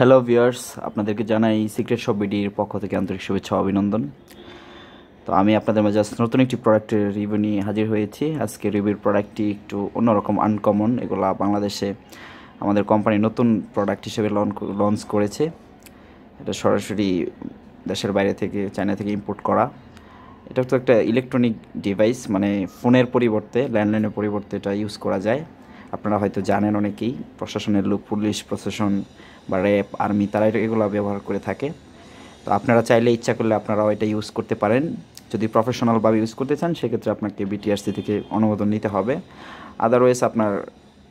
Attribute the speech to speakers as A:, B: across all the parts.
A: hello viewers আপনাদেরকে জানাই secret shop বিডির পক্ষ থেকে আন্তরিক শুভেচ্ছা অভিনন্দন তো আমি আপনাদের মাঝে নতুন একটি প্রোডাক্টের রিভিউ নিয়ে হাজির হয়েছি আজকে রিভিউর প্রোডাক্টটি একটু অন্যরকম আনকমন এগুলা বাংলাদেশে আমাদের কোম্পানি নতুন প্রোডাক্ট হিসেবে লঞ্চ করেছে এটা সরাসরি দেশের বাইরে থেকে চায়না থেকে ইম্পোর্ট করা এটা তো একটা ইলেকট্রনিক ডিভাইস মানে ফোনের পরিবর্তে ল্যান্ডলাইনের পরিবর্তে এটা ইউজ করা যায় আপনারা হয়তো জানেন অনেকেই প্রশাসনের লোক পুলিশ প্রশাসন বা র্যাপ আর্মি তারা এগুলো ব্যবহার করে থাকে তো আপনারা চাইলে ইচ্ছা করলে আপনারাও এটা ইউজ করতে পারেন যদি প্রফেশনালভাবে ইউজ করতে চান সেক্ষেত্রে আপনাকে বিটিআরসি থেকে অনুমোদন নিতে হবে আদারওয়াইজ আপনার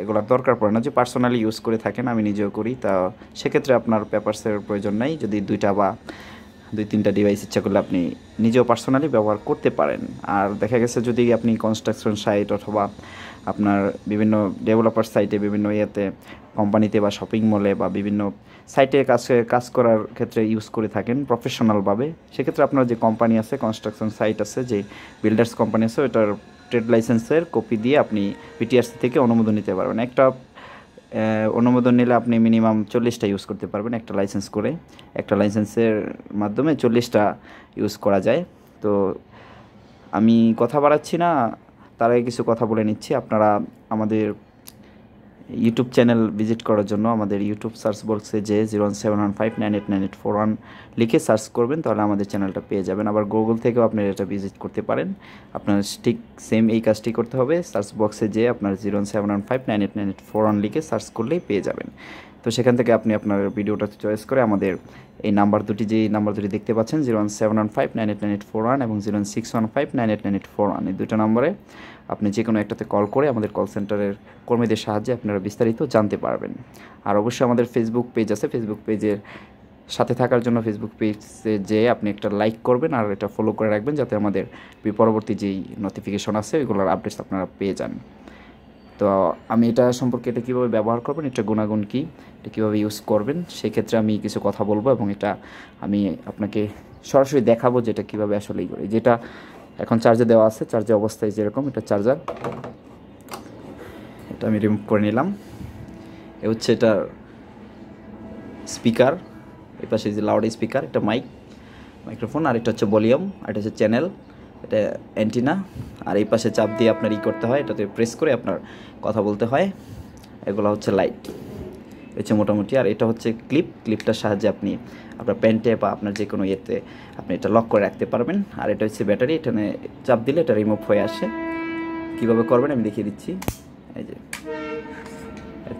A: এগুলোর দরকার পড়ে না যে পার্সোনালি ইউজ করে থাকেন আমি নিজেও করি তা সেক্ষেত্রে আপনার পেপারসের প্রয়োজন নাই যদি দুইটা বা দুই তিনটা ডিভাইস ইচ্ছা করলে আপনি নিজেও পার্সোনালি ব্যবহার করতে পারেন আর দেখা গেছে যদি আপনি কনস্ট্রাকশন সাইট অথবা আপনার বিভিন্ন ডেভেলপার সাইটে বিভিন্ন ইয়েতে কোম্পানিতে বা শপিং মলে বা বিভিন্ন সাইটে কাজ কাজ করার ক্ষেত্রে ইউজ করে থাকেন প্রফেশনালভাবে সেক্ষেত্রে আপনার যে কোম্পানি আছে কনস্ট্রাকশন সাইট আছে যে বিল্ডার্স কোম্পানি আছে ওটার ট্রেড লাইসেন্সের কপি দিয়ে আপনি পিটিআরসি থেকে অনুমোদন নিতে পারবেন একটা অনুমোদন নিলে আপনি মিনিমাম চল্লিশটা ইউজ করতে পারবেন একটা লাইসেন্স করে একটা লাইসেন্সের মাধ্যমে চল্লিশটা ইউজ করা যায় তো আমি কথা বাড়াচ্ছি না তার আগে কিছু কথা বলে নিচ্ছি আপনারা আমাদের ইউটিউব চ্যানেল ভিজিট করার জন্য আমাদের ইউটিউব সার্চ বক্সে যে zero one seven one five nine eight nine eight four one লিখে সার্চ করবেন তাহলে আমাদের চ্যানেলটা পেয়ে যাবেন আবার গুগল থেকেও আপনি এটা ভিজিট করতে পারেন আপনার ঠিক সেম এই কাজটি করতে হবে সার্চ বক্সে যে আপনার zero one seven one five nine eight nine eight four one লিখে সার্চ করলেই পেয়ে যাবেন তো সেখান থেকে আপনি আপনার ভিডিওটা চয়েস করে আমাদের এই নাম্বার দুটি যে নাম্বার দুটি দেখতে পাচ্ছেন zero one seven one five nine eight nine eight four one এবং zero one six one five nine eight nine eight four one এই দুটো নম্বরে আপনি যে কোনো একটাতে কল করে আমাদের কল সেন্টারের কর্মীদের সাহায্যে আপনারা বিস্তারিত জানতে পারবেন আর অবশ্যই আমাদের ফেসবুক পেজ আছে ফেসবুক পেজের সাথে থাকার জন্য ফেসবুক পেজে যেয়ে আপনি একটা লাইক করবেন আর এটা ফলো করে রাখবেন যাতে আমাদের পরবর্তী যেই নোটিফিকেশন আছে ওইগুলোর আপডেটস আপনারা পেয়ে যান তো আমি এটা সম্পর্কে এটা কীভাবে ব্যবহার করবেন এটা গুণাগুণ কী এটা কীভাবে ইউজ করবেন সেক্ষেত্রে আমি কিছু কথা বলবো এবং এটা আমি আপনাকে সরাসরি দেখাবো যেটা কীভাবে আসলে যেটা এখন চার্জে দেওয়া আছে চার্জে অবস্থায় যেরকম এটা চার্জার এটা আমি রিমুভ করে নিলাম এ হচ্ছে এটার স্পিকার এই পাশে যে লাউড স্পিকার এটা মাইক মাইক্রোফোন আর এটা হচ্ছে ভলিউম আর এটা হচ্ছে চ্যানেল এটা অ্যান্টিনা আর এই পাশে চাপ দিয়ে আপনার ই করতে হয় এটাতে প্রেস করে আপনার কথা বলতে হয় এগুলো হচ্ছে লাইট হচ্ছে মোটামুটি আর এটা হচ্ছে ক্লিপ ক্লিপটার সাহায্যে আপনি আপনার প্যান্টে বা আপনার যে কোনো ইয়েতে আপনি এটা লক করে রাখতে পারবেন আর এটা হচ্ছে ব্যাটারি এখানে চাপ দিলে এটা রিমুভ হয়ে আসে কীভাবে করবেন আমি দেখিয়ে দিচ্ছি এই যে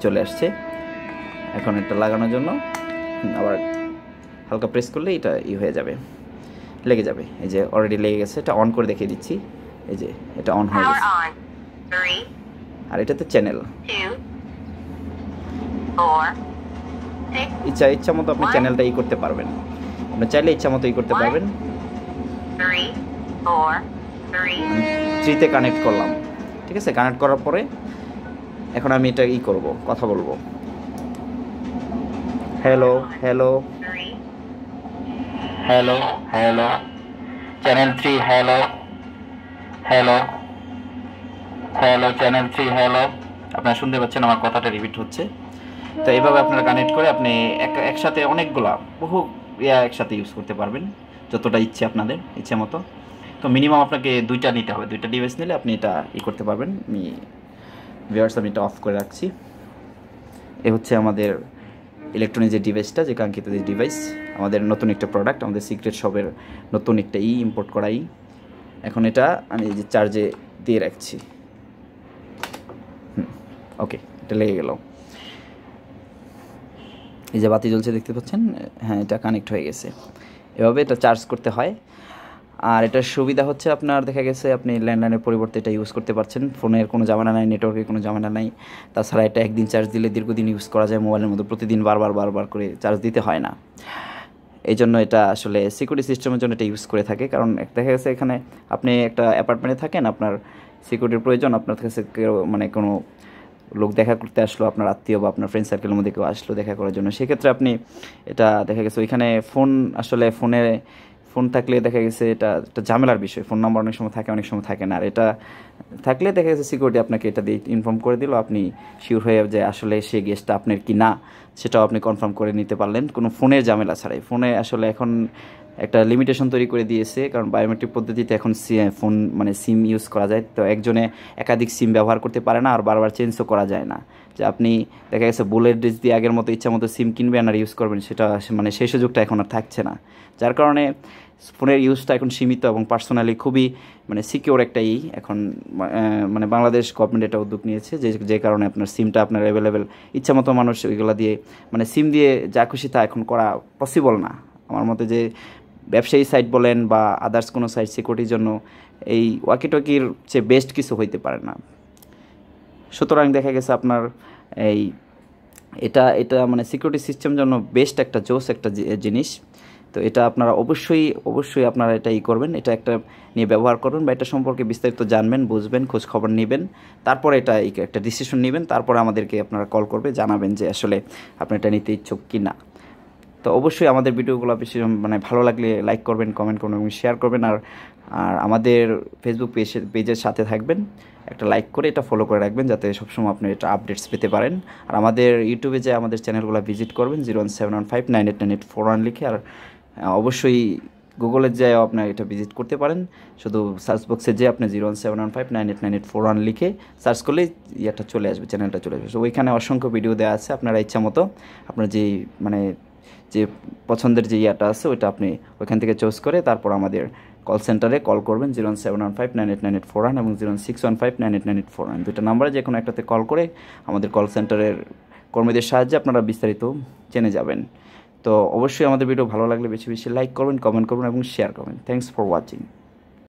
A: চলে আসছে এখন এটা লাগানোর জন্য আবার হালকা প্রেস করলে এটা ই হয়ে যাবে লেগে যাবে এই যে অলরেডি লেগে গেছে এটা অন করে দেখিয়ে দিচ্ছি এই যে এটা অন হয়ে গেছে আর এটা তো চ্যানেল ইচ্ছা ইচ্ছা মতো আপনি চ্যানেলটা ই করতে পারবেন আপনি চাইলে ইচ্ছা মতো ই করতে পারবেন থ্রিতে কানেক্ট করলাম ঠিক আছে কানেক্ট করার পরে এখন আমি এটা ই করব কথা বলবো hello hello hello hello channel three hello hello hello channel three hello আপনারা শুনতে পাচ্ছেন আমার কথাটা রিপিট হচ্ছে
B: তো এইভাবে আপনারা কানেক্ট
A: করে আপনি একসাথে অনেকগুলা বহু ইয়া একসাথে ইউজ করতে পারবেন যতটা ইচ্ছে আপনাদের ইচ্ছে মতো তো মিনিমাম আপনাকে দুইটা নিতে হবে দুইটা ডিভাইস নিলে আপনি এটা ই করতে পারবেন আমি ভিওয়ার্স আমি এটা অফ করে রাখছি এ হচ্ছে আমাদের ইলেকট্রনিক যে ডিভাইসটা যে কাঙ্ক্ষিত যে ডিভাইস আমাদের নতুন একটা প্রোডাক্ট আমাদের সিক্রেট শপের নতুন একটা ই ইম্পোর্ট করা ই এখন এটা আমি যে চার্জে দিয়ে রাখছি হুম ওকে এটা লেগে গেল এই যে বাতি জ্বলছে দেখতে পাচ্ছেন হ্যাঁ এটা কানেক্ট হয়ে গেছে এভাবে এটা চার্জ করতে হয় আর এটার সুবিধা হচ্ছে আপনার দেখা গেছে আপনি ল্যান্ডলাইনের পরিবর্তে এটা ইউজ করতে পারছেন ফোনের কোনো জামানা নাই নেটওয়ার্কের কোনো জামানা নাই তাছাড়া এটা একদিন চার্জ দিলে দীর্ঘদিন ইউজ করা যায় মোবাইলের মধ্যে প্রতিদিন বারবার বারবার করে চার্জ দিতে হয় না এই জন্য এটা আসলে সিকিউরিটি সিস্টেমের জন্য এটা ইউজ করে থাকে কারণ দেখা গেছে এখানে আপনি একটা অ্যাপার্টমেন্টে থাকেন আপনার সিকিউরিটির প্রয়োজন আপনার কাছে মানে কোনো লোক দেখা করতে আসলো আপনার আত্মীয় বা আপনার ফ্রেন্ড সার্কেলের মধ্যে কেউ আসলো দেখা করার জন্য সেক্ষেত্রে আপনি এটা দেখা গেছে ওইখানে ফোন আসলে ফোনে ফোন থাকলে দেখা গেছে এটা একটা ঝামেলার বিষয় ফোন নাম্বার অনেক সময় থাকে অনেক সময় থাকে না আর এটা থাকলে দেখা গেছে সিকিউরিটি আপনাকে এটা দিয়ে ইনফর্ম করে দিল আপনি শিওর হয়ে যে আসলে সে গেস্টটা আপনার কি না সেটাও আপনি কনফার্ম করে নিতে পারলেন কোনো ফোনের ঝামেলা ছাড়াই ফোনে আসলে এখন একটা লিমিটেশন তৈরি করে দিয়েছে কারণ বায়োমেট্রিক পদ্ধতিতে এখন ফোন মানে সিম ইউজ করা যায় তো একজনে একাধিক সিম ব্যবহার করতে পারে না আর বারবার চেঞ্জও করা যায় না যে আপনি দেখা গেছে বুলেট ডিস দিয়ে আগের মতো ইচ্ছা মতো সিম কিনবেন আর ইউজ করবেন সেটা মানে সেই সুযোগটা এখন আর থাকছে না যার কারণে ফোনের ইউজটা এখন সীমিত এবং পার্সোনালি খুবই মানে সিকিউর একটাই এখন মানে বাংলাদেশ গভর্নমেন্ট এটা উদ্যোগ নিয়েছে যে যে কারণে আপনার সিমটা আপনার অ্যাভেলেবেল ইচ্ছা মতো মানুষ ওইগুলো দিয়ে মানে সিম দিয়ে যা খুশি তা এখন করা পসিবল না আমার মতে যে ব্যবসায়ী সাইট বলেন বা আদার্স কোনো সাইট সিকিউরিটির জন্য এই ওয়াকিটকির চেয়ে বেস্ট কিছু হইতে পারে না সুতরাং দেখা গেছে আপনার এই এটা এটা মানে সিকিউরিটি সিস্টেম জন্য বেস্ট একটা জোস একটা জিনিস তো এটা আপনারা অবশ্যই অবশ্যই আপনারা এটা ই করবেন এটা একটা নিয়ে ব্যবহার করবেন বা এটা সম্পর্কে বিস্তারিত জানবেন বুঝবেন খোঁজ খবর নেবেন তারপরে এটা একটা ডিসিশন নেবেন তারপরে আমাদেরকে আপনারা কল করবে জানাবেন যে আসলে আপনি এটা নিতে ইচ্ছুক কি না তো অবশ্যই আমাদের ভিডিওগুলো বেশি মানে ভালো লাগলে লাইক করবেন কমেন্ট করবেন এবং শেয়ার করবেন আর আর আমাদের ফেসবুক পেজের পেজের সাথে থাকবেন একটা লাইক করে এটা ফলো করে রাখবেন যাতে সবসময় আপনি এটা আপডেটস পেতে পারেন আর আমাদের ইউটিউবে যে আমাদের চ্যানেলগুলো ভিজিট করবেন zero one seven one five nine eight nine eight four one লিখে আর অবশ্যই গুগলের যে আপনার এটা ভিজিট করতে পারেন শুধু সার্চ বক্সে যে আপনি zero one seven one five nine eight nine eight four one লিখে সার্চ করলে ইয়েটা চলে আসবে চ্যানেলটা চলে আসবে সো ওইখানে অসংখ্য ভিডিও দেওয়া আছে আপনারা ইচ্ছা মতো আপনার যেই মানে যে পছন্দের যে ইয়াটা আছে ওইটা আপনি ওইখান থেকে চুজ করে তারপর আমাদের কল সেন্টারে কল করবেন zero seven one five nine eight nine eight four এবং zero six one five nine eight nine four one দুটো নাম্বারে যে কোনো একটাতে কল করে আমাদের কল সেন্টারের কর্মীদের সাহায্যে আপনারা বিস্তারিত জেনে যাবেন তো অবশ্যই আমাদের ভিডিও ভালো লাগলে বেশি বেশি লাইক করবেন কমেন্ট করবেন এবং শেয়ার করবেন থ্যাংকস ফর ওয়াচিং